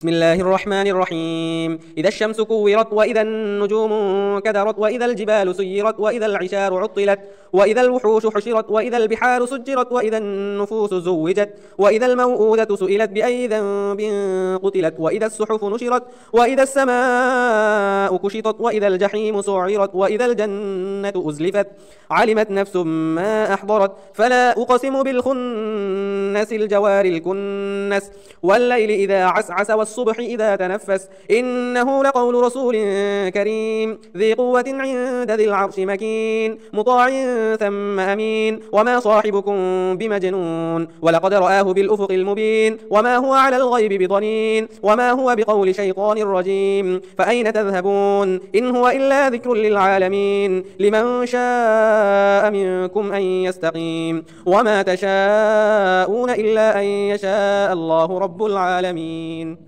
بسم الله الرحمن الرحيم إذا الشمس كورت وإذا النجوم كدرت وإذا الجبال سيرت وإذا العشار عطلت وإذا الوحوش حشرت وإذا البحار سجرت وإذا النفوس زوجت وإذا الموؤودة سئلت بأي ذنب قتلت وإذا الصحف نشرت وإذا السماء كشطت وإذا الجحيم سعرت وإذا الجنة أزلفت علمت نفس ما أحضرت فلا أقسم بالخنس الجوار الكنس والليل إذا عسعس الصبح إذا تنفس إنه لقول رسول كريم ذي قوة عند ذي العرش مكين مطاع ثم أمين وما صاحبكم بمجنون ولقد رآه بالأفق المبين وما هو على الغيب بضنين وما هو بقول شيطان رجيم فأين تذهبون إن هو إلا ذكر للعالمين لمن شاء منكم أن يستقيم وما تشاءون إلا أن يشاء الله رب العالمين